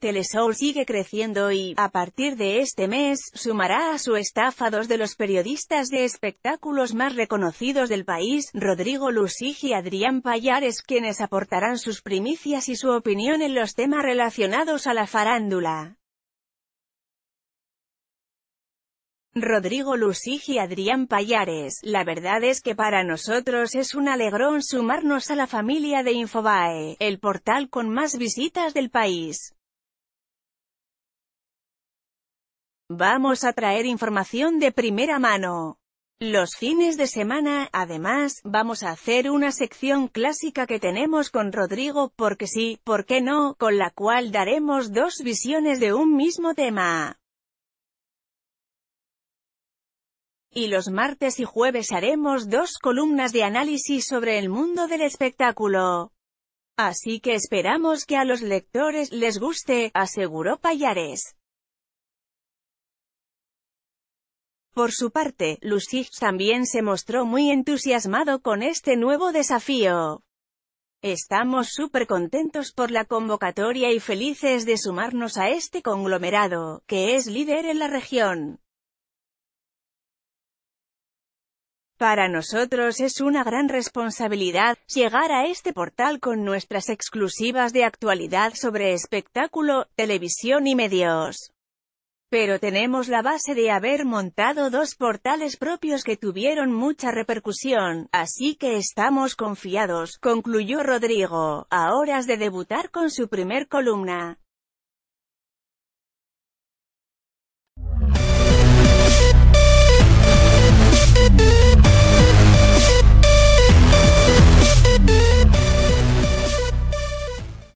Telesoul sigue creciendo y, a partir de este mes, sumará a su estafa dos de los periodistas de espectáculos más reconocidos del país, Rodrigo Lusig y Adrián Payares, quienes aportarán sus primicias y su opinión en los temas relacionados a la farándula. Rodrigo Lusig y Adrián Payares, la verdad es que para nosotros es un alegrón sumarnos a la familia de Infobae, el portal con más visitas del país. Vamos a traer información de primera mano. Los fines de semana, además, vamos a hacer una sección clásica que tenemos con Rodrigo, porque sí, porque qué no?, con la cual daremos dos visiones de un mismo tema. Y los martes y jueves haremos dos columnas de análisis sobre el mundo del espectáculo. Así que esperamos que a los lectores les guste, aseguró Payares. Por su parte, Lucich también se mostró muy entusiasmado con este nuevo desafío. Estamos súper contentos por la convocatoria y felices de sumarnos a este conglomerado, que es líder en la región. Para nosotros es una gran responsabilidad llegar a este portal con nuestras exclusivas de actualidad sobre espectáculo, televisión y medios. Pero tenemos la base de haber montado dos portales propios que tuvieron mucha repercusión, así que estamos confiados, concluyó Rodrigo, a horas de debutar con su primer columna.